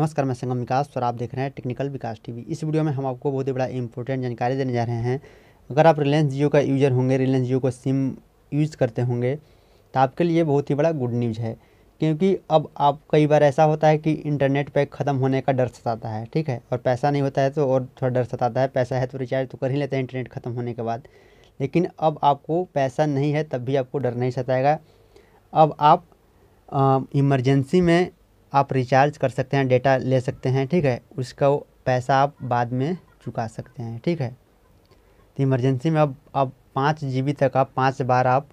नमस्कार मैं संगम विकास और आप देख रहे हैं टेक्निकल विकास टीवी इस वीडियो में हम आपको बहुत ही बड़ा इंपॉर्टेंट जानकारी देने जा रहे हैं अगर आप रिलायंस जियो का यूज़र होंगे रिलायंस जियो का सिम यूज़ करते होंगे तो आपके लिए बहुत ही बड़ा गुड न्यूज़ है क्योंकि अब आप कई बार ऐसा होता है कि इंटरनेट पैक ख़त्म होने का डर सताता है ठीक है और पैसा नहीं होता है तो और थोड़ा डर सताता है पैसा है तो रिचार्ज तो कर ही लेते हैं इंटरनेट ख़त्म होने के बाद लेकिन अब आपको पैसा नहीं है तब भी आपको डर नहीं सताएगा अब आप इमरजेंसी में आप रिचार्ज कर सकते हैं डेटा ले सकते हैं ठीक है उसका पैसा आप बाद में चुका सकते हैं ठीक है तो इमरजेंसी में अब अब पाँच जी तक आप पाँच बार आप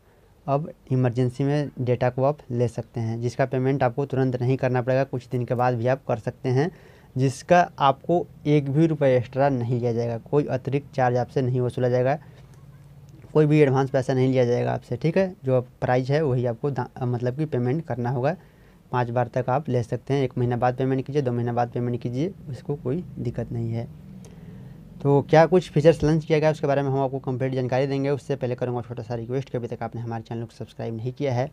अब इमरजेंसी में डेटा को आप ले सकते हैं जिसका पेमेंट आपको तुरंत नहीं करना पड़ेगा कुछ दिन के बाद भी आप कर सकते हैं जिसका आपको एक भी रुपये एक्स्ट्रा नहीं लिया जाएगा कोई अतिरिक्त चार्ज आपसे नहीं वसूला जाएगा कोई भी एडवांस पैसा नहीं लिया जाएगा आपसे ठीक है जो प्राइस है वही आपको मतलब कि पेमेंट करना होगा पाँच बार तक आप ले सकते हैं एक महीना बाद पेमेंट कीजिए दो महीना बाद पेमेंट कीजिए उसको कोई दिक्कत नहीं है तो क्या कुछ फीचर्स लॉन्च किया गया उसके बारे में हम आपको कंप्लीट जानकारी देंगे उससे पहले करूँगा छोटा सा रिक्वेस्ट कभी अभी तक आपने हमारे चैनल को सब्सक्राइब नहीं किया है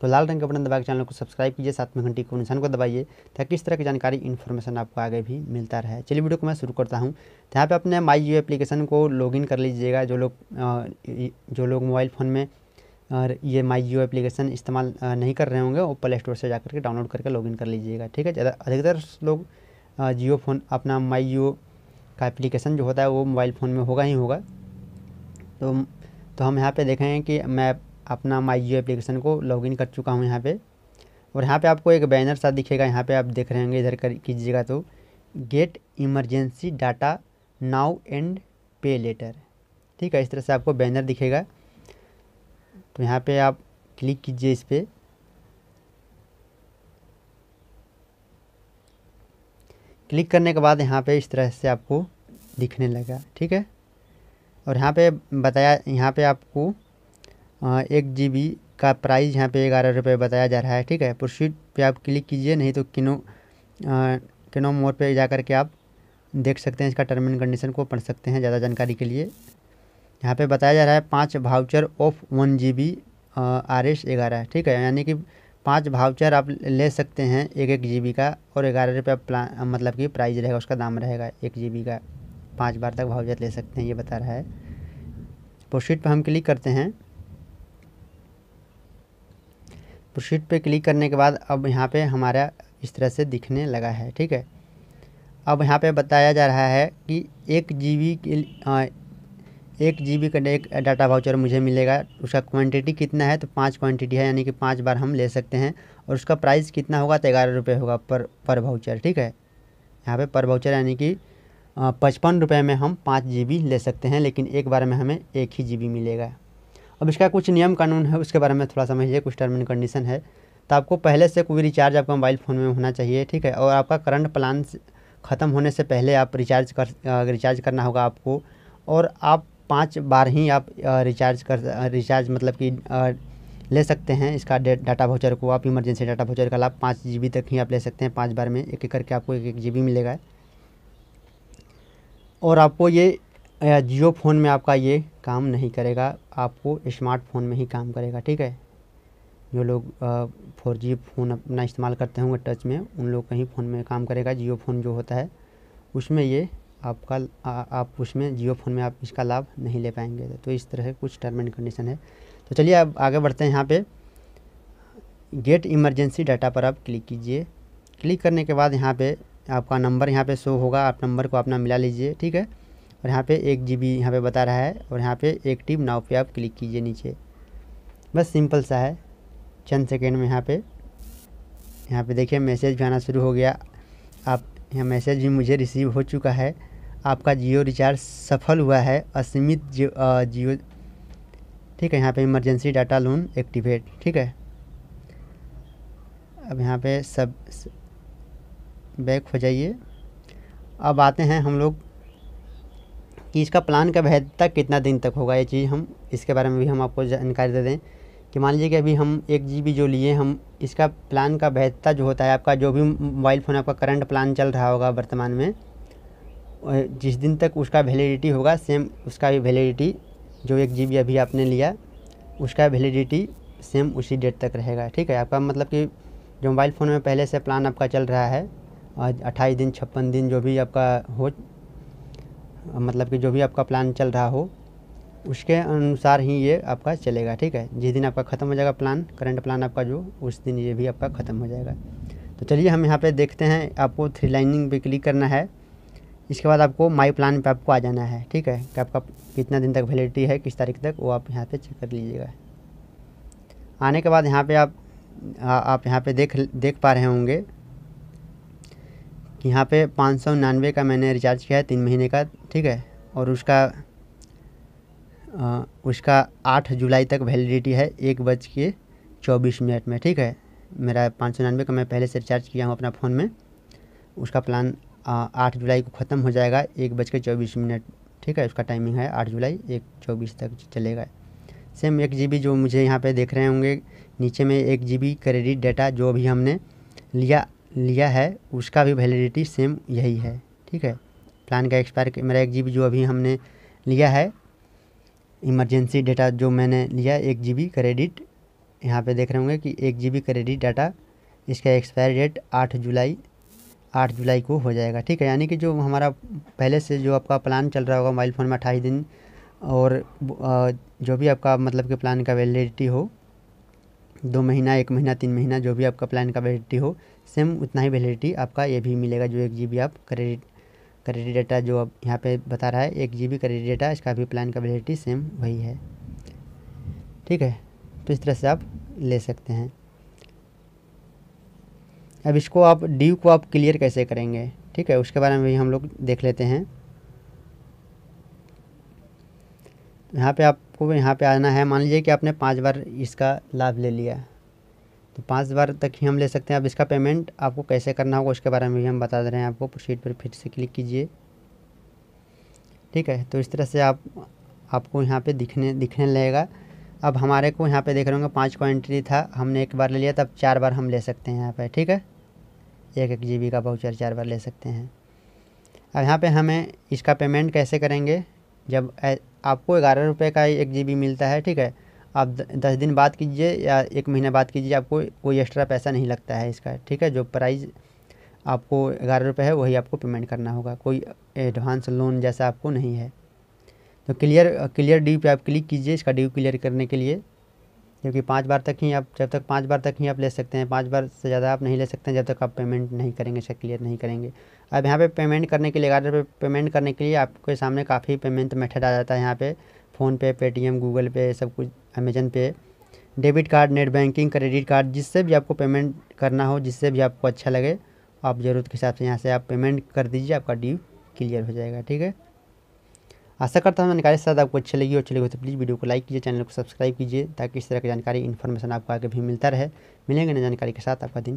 तो लाल रंग के बटन दबाकर के चैनल को सब्सक्राइब कीजिए साथ में घंटी को निशान को दबाइए ताकि इस तरह की जानकारी इन्फॉर्मेशन आपको आगे भी मिलता रहे चलिए वीडियो को मैं शुरू करता हूँ तो यहाँ पर अपने माई यू एप्लीकेशन को लॉगिन कर लीजिएगा जो लोग जो लोग मोबाइल फ़ोन में और ये माई जियो एप्लीकेशन इस्तेमाल नहीं कर रहे होंगे वो प्ले स्टोर से जा के डाउनलोड करके लॉगिन कर लीजिएगा ठीक है ज़्यादा अधिकतर लोग जियो फ़ोन अपना माई जियो का एप्लीकेशन जो होता है वो मोबाइल फ़ोन में होगा ही होगा तो तो हम यहाँ पे देखें कि मैं अपना माई जियो एप्लीकेशन को लॉगिन कर चुका हूँ यहाँ पे और यहाँ पे आपको एक बैनर सा दिखेगा यहाँ पे आप देख रहे होंगे इधर कर कीजिएगा तो get emergency data now and pay later ठीक है इस तरह से आपको बैनर दिखेगा तो यहाँ पे आप क्लिक कीजिए इस पर क्लिक करने के बाद यहाँ पे इस तरह से आपको दिखने लगा ठीक है और यहाँ पे बताया यहाँ पे आपको एक जी बी का प्राइस यहाँ पे ग्यारह रुपये बताया जा रहा है ठीक है प्रोसीड पे आप क्लिक कीजिए नहीं तो किनो किनो मोड पे जा कर के आप देख सकते हैं इसका टर्म एंड कंडीशन को पढ़ सकते हैं ज़्यादा जानकारी के लिए यहाँ पे बताया जा रहा है पाँच voucher of one G B R S ग्यारह ठीक है यानी कि पाँच भाउचर आप ले सकते हैं एक एक जी बी का और ग्यारह रुपये प्ला मतलब कि प्राइस रहेगा उसका दाम रहेगा एक जी बी का पाँच बार तक भाउचर ले सकते हैं ये बता रहा है प्रोशीट पर हम क्लिक करते हैं प्रोशीट पर क्लिक करने के बाद अब यहाँ पर हमारा इस तरह से दिखने लगा है ठीक है अब यहाँ पे बताया जा रहा है कि एक जी बी एक जी बी का एक डाटा वाउचर मुझे मिलेगा उसका क्वांटिटी कितना है तो पाँच क्वांटिटी है यानी कि पाँच बार हम ले सकते हैं और उसका प्राइस कितना होगा तो ग्यारह रुपये होगा पर पर वाउचर ठीक है यहाँ पे पर वाउचर यानी कि पचपन रुपये में हम पाँच जी बी ले सकते हैं लेकिन एक बार में हमें एक ही जी बी मिलेगा अब इसका कुछ नियम कानून है उसके बारे में थोड़ा समझिए कुछ टर्म एंड कंडीशन है तो आपको पहले से कोई रिचार्ज आपका मोबाइल फ़ोन में होना चाहिए ठीक है और आपका करंट प्लान ख़त्म होने से पहले आप रिचार्ज कर रिचार्ज करना होगा आपको और आप पाँच बार ही आप रिचार्ज कर रिचार्ज मतलब कि ले सकते हैं इसका डाटा भाउचर को आप इमरजेंसी डाटा भाउचर का लाभ पाँच जी तक ही आप ले सकते हैं पाँच बार में एक एक करके आपको एक एक जी मिलेगा और आपको ये जियो फ़ोन में आपका ये काम नहीं करेगा आपको स्मार्टफोन में ही काम करेगा ठीक है जो लोग फोर जी फ़ोन अपना इस्तेमाल करते होंगे टच में उन लोग का ही फ़ोन में काम करेगा जियो फ़ोन जो होता है उसमें ये आपका आ, आप उसमें जियो फ़ोन में आप इसका लाभ नहीं ले पाएंगे तो इस तरह कुछ टर्म एंड कंडीशन है तो चलिए अब आगे बढ़ते हैं यहाँ पे गेट इमरजेंसी डाटा पर आप क्लिक कीजिए क्लिक करने के बाद यहाँ पे आपका नंबर यहाँ पे शो होगा आप नंबर को अपना मिला लीजिए ठीक है और यहाँ पे एक जी बी यहाँ पर बता रहा है और यहाँ पे एक्टिव नाव पे आप क्लिक कीजिए नीचे बस सिंपल सा है चंद सेकेंड में यहाँ पे यहाँ पे देखिए मैसेज भी आना शुरू हो गया आप यहाँ मैसेज भी मुझे रिसीव हो चुका है आपका जियो रिचार्ज सफल हुआ है असीमित जियो जियो ठीक है यहाँ पे इमरजेंसी डाटा लोन एक्टिवेट ठीक है अब यहाँ पे सब बैक हो जाइए अब आते हैं हम लोग कि इसका प्लान का वैधता कितना दिन तक होगा ये चीज़ हम इसके बारे में भी हम आपको जानकारी दे दें कि मान लीजिए कि अभी हम एक जी जो लिए हम इसका प्लान का वैधता जो होता है आपका जो भी मोबाइल फ़ोन आपका करंट प्लान चल रहा होगा वर्तमान में जिस दिन तक उसका वैलिडिटी होगा सेम उसका भी वैलिडिटी जो एक जी अभी आपने लिया उसका वैलिडिटी सेम उसी डेट तक रहेगा ठीक है आपका मतलब कि जो मोबाइल फ़ोन में पहले से प्लान आपका चल रहा है आज अट्ठाईस दिन छप्पन दिन जो भी आपका हो मतलब कि जो भी आपका प्लान चल रहा हो उसके अनुसार ही ये आपका चलेगा ठीक है जिस दिन आपका ख़त्म हो जाएगा प्लान करंट प्लान आपका जो उस दिन ये भी आपका ख़त्म हो जाएगा तो चलिए हम यहाँ पे देखते हैं आपको थ्री लाइनिंग पे क्लिक करना है इसके बाद आपको माई प्लान पे आपको आ जाना है ठीक है कि आपका कितना दिन तक वैलिडिटी है किस तारीख तक वो आप यहाँ पे चेक कर लीजिएगा आने के बाद यहाँ पे आप आ, आप यहाँ पे देख देख पा रहे होंगे कि यहाँ पे पाँच सौ उनानवे का मैंने रिचार्ज किया है तीन महीने का ठीक है और उसका आ, उसका आठ जुलाई तक वैलिडिटी है एक बज के चौबीस मिनट में ठीक है मेरा पाँच सौ उनानवे का मैं पहले से रिचार्ज किया हूँ अपना फ़ोन में उसका प्लान आठ जुलाई को ख़त्म हो जाएगा एक बज के चौबीस मिनट ठीक है उसका टाइमिंग है आठ जुलाई एक चौबीस तक चलेगा सेम एक जी जो मुझे यहाँ पे देख रहे होंगे नीचे में एक जी क्रेडिट डाटा जो भी हमने लिया लिया है उसका भी वैलिडिटी सेम यही है ठीक है प्लान का एक्सपायर मेरा एक जी जो अभी हमने लिया है इमरजेंसी डाटा जो मैंने लिया एक जी क्रेडिट यहाँ पे देख रहे होंगे कि एक जी क्रेडिट डाटा इसका एक्सपायर डेट आठ जुलाई आठ जुलाई को हो जाएगा ठीक है यानी कि जो हमारा पहले से जो आपका प्लान चल रहा होगा मोबाइल फ़ोन में अट्ठाईस दिन और जो भी आपका मतलब कि प्लान का वैलिडिटी हो दो महीना एक महीना तीन महीना जो भी आपका प्लान का वैलिडिटी हो सेम उतना ही वैलिडिटी आपका ये भी मिलेगा जो एक जी आप क्रेडिट क्रेडिट डेटा जो अब यहाँ पे बता रहा है एक जी क्रेडिट डेटा इसका भी प्लान का वैलिडिटी सेम वही है ठीक है तो इस तरह से आप ले सकते हैं अब इसको आप ड्यू को आप क्लियर कैसे करेंगे ठीक है उसके बारे में भी हम लोग देख लेते हैं यहाँ पे आपको यहाँ पे आना है मान लीजिए कि आपने पांच बार इसका लाभ ले लिया तो पांच बार तक ही हम ले सकते हैं अब इसका पेमेंट आपको कैसे करना होगा उसके बारे में भी हम बता दे रहे हैं आपको प्रोशीट पर फिर से क्लिक कीजिए ठीक है तो इस तरह से आप आपको यहाँ पे दिखने दिखने लगेगा अब हमारे को यहाँ पे देख रहे होंगे पाँच क्वान्टिटी था हमने एक बार ले लिया तब चार बार हम ले सकते हैं यहाँ पे ठीक है एक एक जी का वाउचर चार बार ले सकते हैं अब यहाँ पे हमें इसका पेमेंट कैसे करेंगे जब आपको ग्यारह रुपये का एक जी मिलता है ठीक है आप दस दिन बाद कीजिए या एक महीने बाद कीजिए आपको कोई एक्स्ट्रा पैसा नहीं लगता है इसका ठीक है जो प्राइस आपको ग्यारह रुपये है वही आपको पेमेंट करना होगा कोई एडवांस लोन जैसा आपको नहीं है तो क्लियर क्लियर ड्यू पे आप क्लिक कीजिए इसका ड्यू क्लियर करने के लिए क्योंकि पाँच बार तक ही आप जब तक पाँच बार तक ही आप ले सकते हैं पाँच बार से ज़्यादा आप नहीं ले सकते हैं जब तक आप पेमेंट नहीं करेंगे चेक क्लियर नहीं करेंगे अब यहाँ पे पेमेंट करने के लिए गार्डर पे पेमेंट करने के लिए आपके सामने काफ़ी पेमेंट मेथड आ जाता है यहाँ पे फ़ोन पे पेटीएम गूगल पे सब कुछ Amazon Pay debit card net banking credit card जिससे भी आपको पेमेंट करना हो जिससे भी आपको अच्छा लगे आप ज़रूरत के हिसाब से यहाँ से आप पेमेंट कर दीजिए आपका ड्यू क्लियर हो जाएगा ठीक है आशा करता हूँ जानकारी साथ आपको अच्छी लगी और अच्छी लगी तो प्लीज़ वीडियो को लाइक कीजिए चैनल को सब्सक्राइब कीजिए ताकि इस तरह की जानकारी इन्फॉर्मेशन आपको आगे भी मिलता रहे मिलेंगे नई जानकारी के साथ आपका दिन